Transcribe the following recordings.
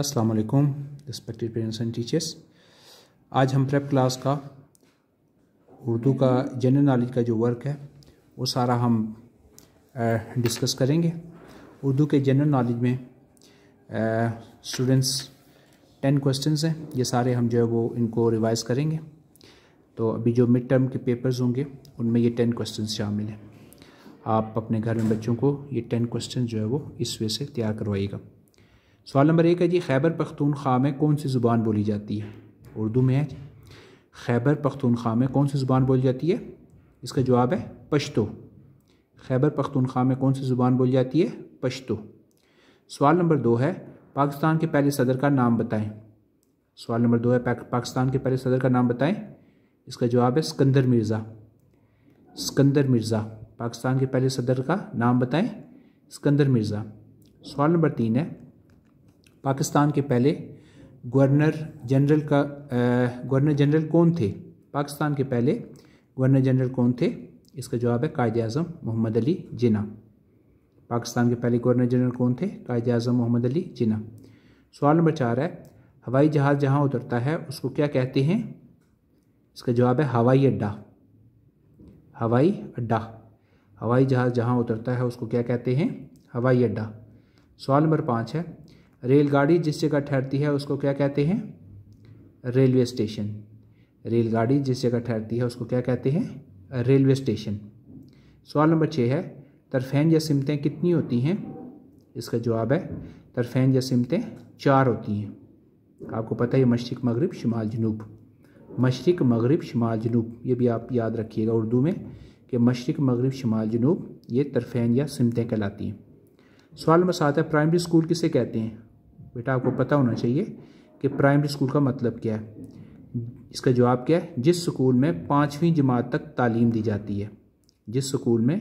अस्सलाम वालेकुम respected parents and teachers आज हम प्रेप क्लास का उर्दू का जनरल नॉलेज का जो वर्क है वो सारा हम डिस्कस करेंगे उर्दू के जनरल नॉलेज में स्टूडेंट्स टेन क्वेश्चंस हैं ये सारे हम जो है वो इनको रिवाइज करेंगे तो अभी जो मिड टर्म के पेपर्स होंगे उनमें ये टेन क्वेश्चन शामिल हैं आप अपने घर में बच्चों को ये टेन क्वेश्चन जो है वो इस वे से तैयार करवाइएगा सवाल नंबर एक है जी खैबर पख्तूनख्वा में कौन सी ज़ुबान बोली जाती है उर्दू में है जी खैबर पख्तूनख्वा में कौन सी ज़ुबान बोली जाती है इसका जवाब है पश्तो खैबर पख्तूनख्वा में कौन सी ज़ुबान बोली जाती है पश्तो सवाल नंबर दो है पाकिस्तान के पहले सदर का नाम बताएं सवाल नंबर दो है पाकिस्तान के पहले सदर का नाम बताएं इसका जवाब है सिकंदर मिर्ज़ा सिकंदर मिर्ज़ा पाकिस्तान के पहले सदर का नाम बताएं सिकंदर मिर्ज़ा सवाल नंबर तीन है पाकिस्तान के पहले गवर्नर जनरल का गवर्नर जनरल कौन थे पाकिस्तान के पहले गवर्नर जनरल कौन थे इसका जवाब है कायद अजम मोहम्मद अली जिना पाकिस्तान के पहले गवर्नर जनरल कौन थे कायद अजम मोहम्मद अली जिना सवाल नंबर चार है हवाई जहाज़ जहाँ उतरता है उसको क्या कहते हैं इसका जवाब है हवाई अड्डा हवाई अड्डा हवाई जहाज़ जहाँ उतरता है उसको क्या कहते हैं हवाई अड्डा सवाल नंबर पाँच है रेलगाड़ी जिस जगह ठहरती है उसको क्या कहते हैं रेलवे स्टेशन रेलगाड़ी जिस जगह ठहरती है उसको क्या कहते हैं रेलवे स्टेशन सवाल नंबर छः है तरफेन या सिमतें कितनी होती हैं इसका जवाब है तरफेन या सिमतें चार होती हैं आपको पता है मशरक मगरब शुमाल जनूब मशरक मगरब शुमाल जनूब ये भी आप याद रखिएगा उर्दू में कि मशरक मगरब शुमाल जनूब ये तरफेन या सिमतें कहलाती हैं सवाल नंबर सात है प्राइमरी स्कूल किसे कहते हैं बेटा आपको पता होना चाहिए कि प्राइमरी स्कूल का मतलब क्या है इसका जवाब क्या है जिस स्कूल में पाँचवीं जमात तक तालीम दी जाती है जिस स्कूल में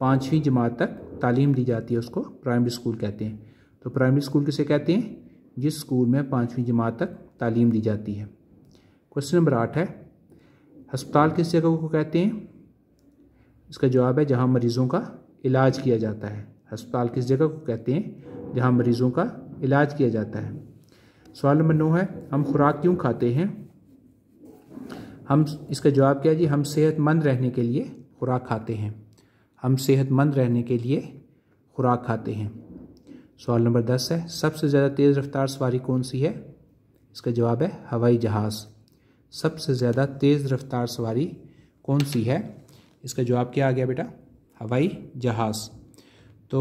पाँचवीं जमात तक तालीम दी जाती है उसको प्राइमरी स्कूल कहते हैं तो प्राइमरी स्कूल किसे कहते हैं जिस स्कूल में पाँचवीं जमात तक तालीम दी जाती है क्वेश्चन नंबर आठ है हस्पताल किस जगह को कहते हैं इसका जवाब है जहाँ मरीज़ों का इलाज किया जाता है हस्पताल किस जगह को कहते हैं जहाँ मरीज़ों का इलाज किया जाता है सवाल नंबर नौ है हम खुराक क्यों खाते हैं हम इसका जवाब क्या है जी हम सेहतमंद रहने के लिए खुराक खाते हैं हम सेहतमंद रहने के लिए खुराक खाते हैं सवाल नंबर दस है सबसे ज़्यादा तेज़ रफ्तार सवारी कौन सी है इसका जवाब है हवाई जहाज़ सबसे ज़्यादा तेज़ रफ्तार सवारी कौन सी है इसका जवाब क्या आ गया बेटा हवाई जहाज़ तो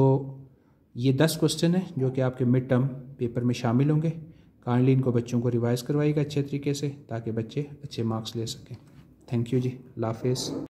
ये दस क्वेश्चन हैं जो कि आपके मिड टर्म पेपर में शामिल होंगे काइंडली इनको बच्चों को रिवाइज़ करवाइएगा अच्छे तरीके से ताकि बच्चे अच्छे मार्क्स ले सकें थैंक यू जी लाफिज़